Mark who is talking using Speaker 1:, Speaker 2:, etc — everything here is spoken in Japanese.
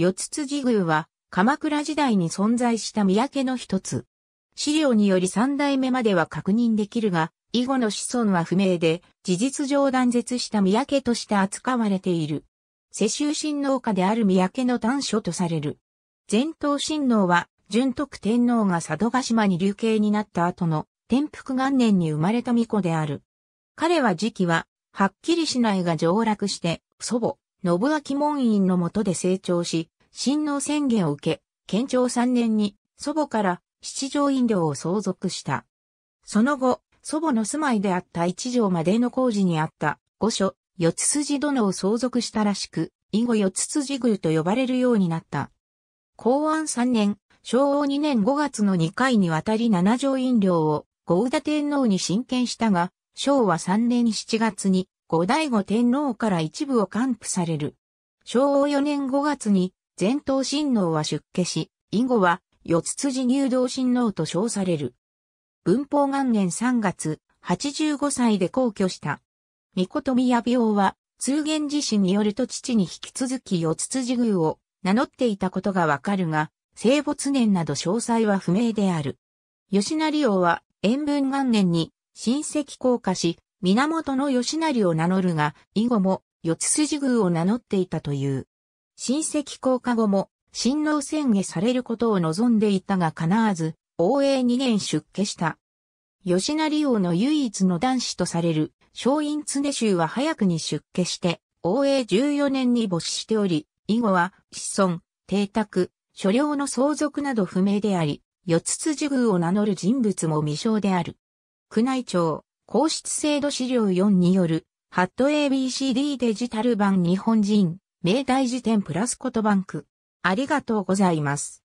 Speaker 1: 四つ辻宮は、鎌倉時代に存在した三宅の一つ。資料により三代目までは確認できるが、以後の子孫は不明で、事実上断絶した三宅として扱われている。世襲親王家である三宅の短所とされる。前頭親王は、純徳天皇が佐渡島に流刑になった後の、天福元年に生まれた巫女である。彼は時期は、はっきりしないが上洛して、祖母、信明門院の下で成長し、親王宣言を受け、県庁3年に祖母から七条飲料を相続した。その後、祖母の住まいであった一条までの工事にあった御所、四つ筋殿を相続したらしく、以後四つ筋宮と呼ばれるようになった。公安3年、昭和2年5月の2回にわたり七条飲料を宇田天皇に親権したが、昭和3年7月に後醍醐天皇から一部を還付される。昭和4年5月に前頭親王は出家し、以後は四つ辻入道親王と称される。文法元年3月、85歳で皇居した。御事宮病は、通言自身によると父に引き続き四つ辻宮を名乗っていたことがわかるが、生没年など詳細は不明である。吉成王は、延文元年に、親戚降下し、源義成を名乗るが、以後も、四つ辻宮を名乗っていたという。親戚降下後も、新郎宣下されることを望んでいたが叶わず、応永2年出家した。吉成王の唯一の男子とされる、松陰常州は早くに出家して、応永14年に没しており、以後は、子孫、邸宅、所領の相続など不明であり、四つ辻宮を名乗る人物も未詳である。宮内庁、皇室制度資料4による、ハット ABCD デジタル版日本人、明大辞典プラスコトバンク。ありがとうございます。